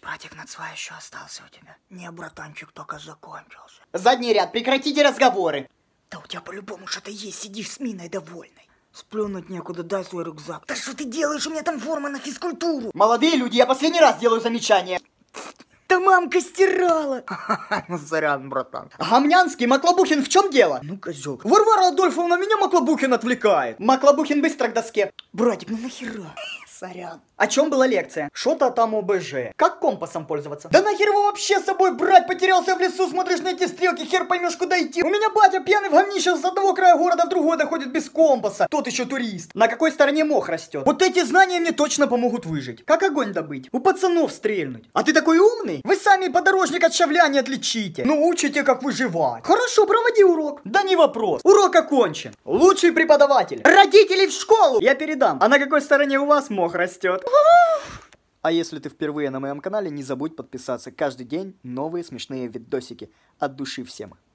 Надеюсь, братик Нацва еще остался у тебя. Не, братанчик, только закончился. Задний ряд, прекратите разговоры. Да у тебя по-любому что-то есть, сидишь с миной довольной. Сплюнуть некуда, дай свой рюкзак. Да что ты делаешь? У меня там форма на физкультуру. Молодые люди, я последний раз делаю замечание. Да мамка стирала. ну сорян, братан. Гамнянский, Маклобухин, в чем дело? Ну, козел. Варвара Адольфовна, меня Маклобухин отвлекает. Маклобухин быстро к доске. Братик, ну нахера? Сорян. О чем была лекция? Что-то там ОБЖ. Как компасом пользоваться? Да нахер его вообще с собой брать? Потерялся в лесу, смотришь на эти стрелки, хер поймешь куда идти. У меня батя пьяный в говнище с одного края города в другой доходит без компаса. Тот еще турист. На какой стороне мох растет? Вот эти знания мне точно помогут выжить. Как огонь добыть? У пацанов стрельнуть. А ты такой умный? Вы сами подорожник от шавля не отличите. Ну учите, как выживать. Хорошо, проводи урок. Да не вопрос. Урок окончен. Лучший преподаватель. Родителей в школу. Я передам. А на какой стороне у вас мох? горох растет. А если ты впервые на моем канале, не забудь подписаться. Каждый день новые смешные видосики. От души всем.